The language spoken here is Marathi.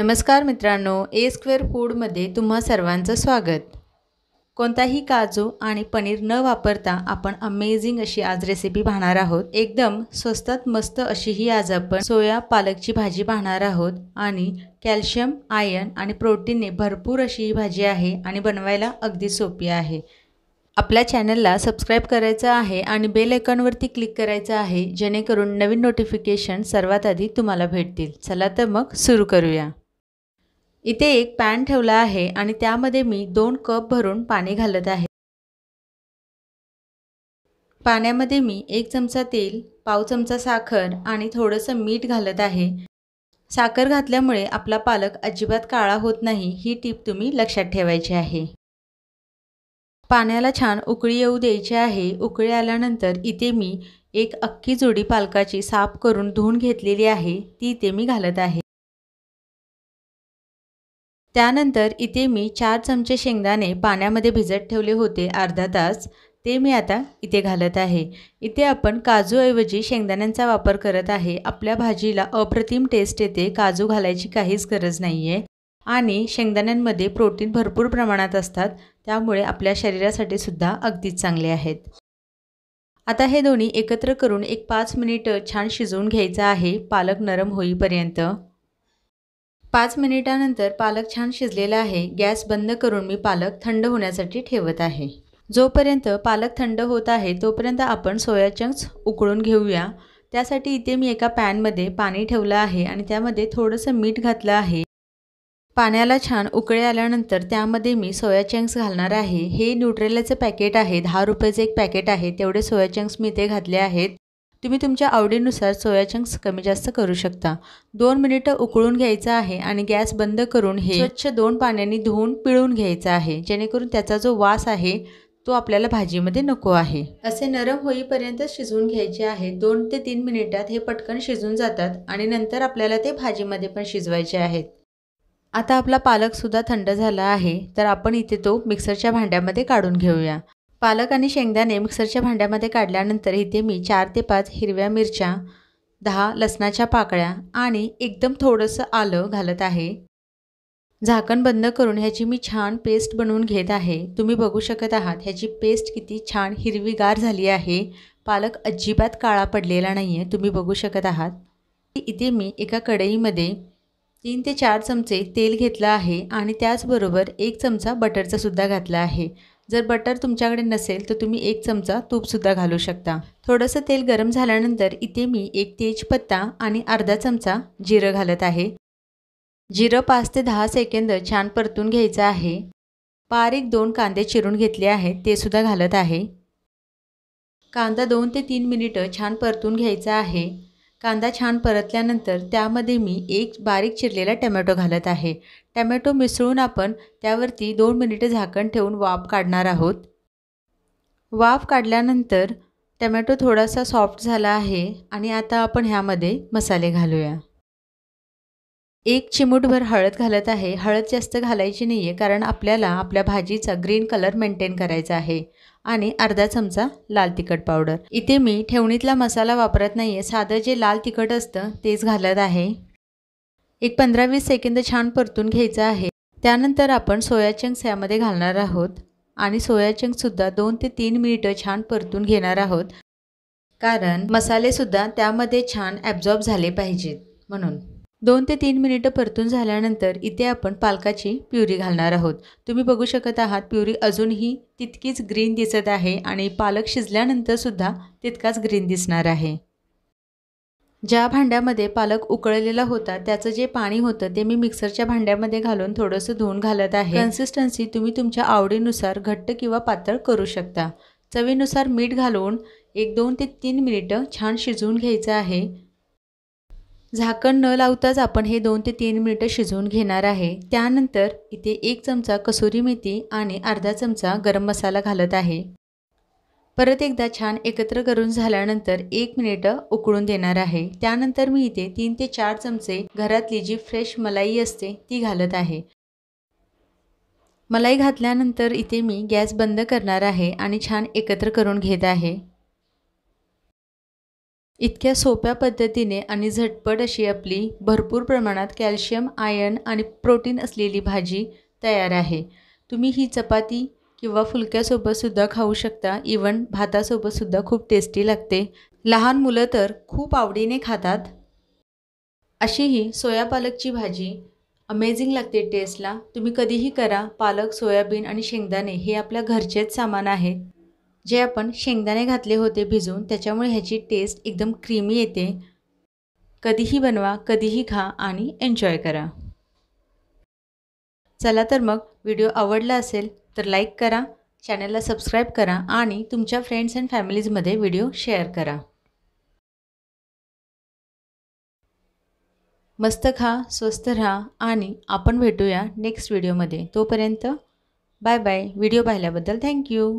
नमस्कार मित्रांनो ए स्क्वेअर फूडमध्ये तुम्हा सर्वांचं स्वागत कोणताही काजू आणि पनीर न वापरता आपण अमेझिंग अशी आज रेसिपी पाहणार आहोत एकदम स्वस्तात मस्त अशी ही आज आपण सोया पालकची भाजी पाहणार आहोत आणि कॅल्शियम आयर्न आणि प्रोटीनने भरपूर अशी ही भाजी आहे आणि बनवायला अगदी सोपी आहे आपल्या चॅनलला सबस्क्राईब करायचं आहे आणि बेल आयकॉनवरती क्लिक करायचं आहे जेणेकरून नवीन नोटिफिकेशन सर्वात आधी तुम्हाला भेटतील चला तर मग सुरू करूया इथे एक पॅन ठेवला आहे आणि त्यामध्ये मी दोन कप भरून पाणी घालत आहे पाण्यामध्ये मी एक चमचा तेल पाव चमचा साखर आणि थोडंसं मीठ घालत आहे साखर घातल्यामुळे आपला पालक अजिबात काळा होत नाही ही टीप तुम्ही लक्षात ठेवायची आहे पाण्याला छान उकळी येऊ द्यायची आहे उकळी आल्यानंतर इथे मी एक अख्खी जोडी पालकाची साफ करून धुवून घेतलेली आहे ती इथे मी घालत आहे त्यानंतर इथे मी चार चमचे शेंगदाणे पाण्यामध्ये भिजत ठेवले होते अर्धा तास ते मी आता इथे घालत आहे इथे आपण काजूऐवजी शेंगदाण्यांचा वापर करत आहे आपल्या भाजीला अप्रतिम टेस्ट येते काजू घालायची काहीच गरज नाही आहे आणि शेंगदाण्यांमध्ये प्रोटीन भरपूर प्रमाणात असतात त्यामुळे आपल्या शरीरासाठी सुद्धा अगदीच चांगले आहेत आता हे दोन्ही एकत्र करून एक पाच मिनिट छान शिजवून घ्यायचं आहे पालक नरम होईपर्यंत पाच मिनिटानंतर पालक छान शिजलेला आहे गॅस बंद करून मी पालक थंड होण्यासाठी ठेवत आहे जोपर्यंत पालक थंड होत आहे तोपर्यंत आपण सोया चंक्स उकळून घेऊया त्यासाठी इथे मी एका पॅनमध्ये पाणी ठेवलं आहे आणि त्यामध्ये थोडंसं मीठ घातलं आहे पाण्याला छान उकळे आल्यानंतर त्यामध्ये मी सोया चंक्स घालणार आहे हे न्यूट्रेलाचं पॅकेट आहे दहा रुपयाचं एक पॅकेट आहे तेवढे सोया चंक्स मी इथे घातले आहेत तुम्ही तुमच्या आवडीनुसार सोया चंक्स कमी जास्त करू शकता दोन मिनिटं उकळून घ्यायचं आहे आणि गॅस बंद करून हे स्वच्छ दोन पाण्याने धुवून पिळून घ्यायचं आहे जेणेकरून त्याचा जो वास आहे तो आपल्याला भाजीमध्ये नको आहे असे नरम होईपर्यंत शिजवून घ्यायचे आहे दोन ते तीन मिनिटात हे पटकन शिजून जातात आणि नंतर आपल्याला ते भाजीमध्ये पण शिजवायचे आहेत आता आपला पालकसुद्धा थंड झाला आहे तर आपण इथे तो मिक्सरच्या भांड्यामध्ये काढून घेऊया पालक आणि शेंगदाणे मिक्सरच्या भांड्यामध्ये काढल्यानंतर इथे मी चार ते पाच हिरव्या मिरच्या दहा लसणाच्या पाकळ्या आणि एकदम थोडंसं आलं घालत आहे झाकण बंद करून ह्याची मी छान पेस्ट बनवून घेत आहे तुम्ही बघू शकत आहात ह्याची पेस्ट किती छान हिरवीगार झाली आहे पालक अजिबात काळा पडलेला नाही आहे तुम्ही बघू शकत आहात इथे मी एका कढईमध्ये तीन ते चार चमचे तेल घेतलं आहे आणि त्याचबरोबर एक चमचा बटरचासुद्धा घातला आहे जर बटर तुमच्याकडे नसेल तर तुम्ही एक चमचा तूपसुद्धा घालू शकता थोडंसं तेल गरम झाल्यानंतर इथे मी एक तेजपत्ता आणि अर्धा चमचा जिरं घालत आहे जिरं पाच ते दहा सेकंद छान परतून घ्यायचं आहे बारीक दोन कांदे चिरून घेतले आहेत ते सुद्धा घालत आहे कांदा दोन ते तीन मिनिटं छान परतून घ्यायचा आहे कांदा छान परतल्यानंतर त्यामध्ये मी एक बारीक चिरलेला टमॅटो घालत आहे टमॅटो मिसळून आपण त्यावरती दोन मिनिटं झाकण ठेवून वाफ काढणार आहोत वाफ काढल्यानंतर टमॅटो थोडासा सॉफ्ट झाला आहे आणि आता आपण ह्यामध्ये मसाले घालूया एक चिमूटभर हळद घालत आहे हळद जास्त घालायची नाही आहे कारण आपल्याला आपल्या भाजीचा ग्रीन कलर मेंटेन करायचा आहे आणि अर्धा चमचा लाल तिखट पावडर इथे मी ठेवणीतला मसाला वापरत नाही आहे साधं जे लाल तिखट असतं तेच घालत आहे एक पंधरा वीस सेकंद छान परतून घ्यायचं आहे त्यानंतर आपण सोया यामध्ये घालणार आहोत आणि सोया दोन ते तीन मिनिटं छान परतून घेणार आहोत कारण मसालेसुद्धा त्यामध्ये छान ॲब्झॉर्ब झाले पाहिजेत म्हणून दोन ते तीन मिनिटं परतून झाल्यानंतर इथे आपण पालकाची प्युरी घालणार आहोत तुम्ही बघू शकत आहात प्युरी अजूनही तितकीच ग्रीन दिसत आहे आणि पालक शिजल्यानंतरसुद्धा तितकाच ग्रीन दिसणार आहे ज्या भांड्यामध्ये पालक उकळलेला होता त्याचं जे पाणी होतं ते मी मिक्सरच्या भांड्यामध्ये घालून थोडंसं धुवून घालत आहे कन्सिस्टन्सी तुम्ही तुमच्या आवडीनुसार घट्ट किंवा पातळ करू शकता चवीनुसार मीठ घालून एक दोन ते तीन मिनिटं छान शिजवून घ्यायचं आहे झाकण न लावताच आपण हे दोन ते तीन मिनटं शिजवून घेणार आहे त्यानंतर इथे एक चमचा कसुरी मेथी आणि अर्धा चमचा गरम मसाला घालत आहे परत एकदा छान एकत्र करून झाल्यानंतर एक मिनिटं उकळून देणार आहे त्यानंतर मी इथे तीन ते चार चमचे घरातली जी फ्रेश मलाई असते ती घालत आहे मलाई घातल्यानंतर इथे मी गॅस बंद करणार आहे आणि छान एकत्र करून घेत आहे इतक्या सोप्या पद्धतीने आणि झटपट अशी आपली भरपूर प्रमाणात कॅल्शियम आयर्न आणि प्रोटीन असलेली भाजी तयार आहे तुम्ही ही चपाती किंवा फुलक्यासोबतसुद्धा खाऊ शकता इवन भातासोबतसुद्धा खूप टेस्टी लागते लहान मुलं तर खूप आवडीने खातात अशी ही सोया पालकची भाजी अमेझिंग लागते टेस्टला तुम्ही कधीही करा पालक सोयाबीन आणि शेंगदाणे हे आपल्या घरचेच सामान आहे जे आपण शेंगदाणे घातले होते भिजून त्याच्यामुळे ह्याची टेस्ट एकदम क्रीमी येते कधीही बनवा कधीही खा आणि एन्जॉय करा चला तर मग व्हिडिओ आवडला असेल तर लाईक करा चॅनलला सबस्क्राईब करा आणि तुमच्या फ्रेंड्स अँड फॅमिलीजमध्ये व्हिडिओ शेअर करा मस्त खा स्वस्त राहा आणि आपण भेटूया नेक्स्ट व्हिडिओमध्ये तोपर्यंत बाय बाय व्हिडिओ पाहिल्याबद्दल थँक्यू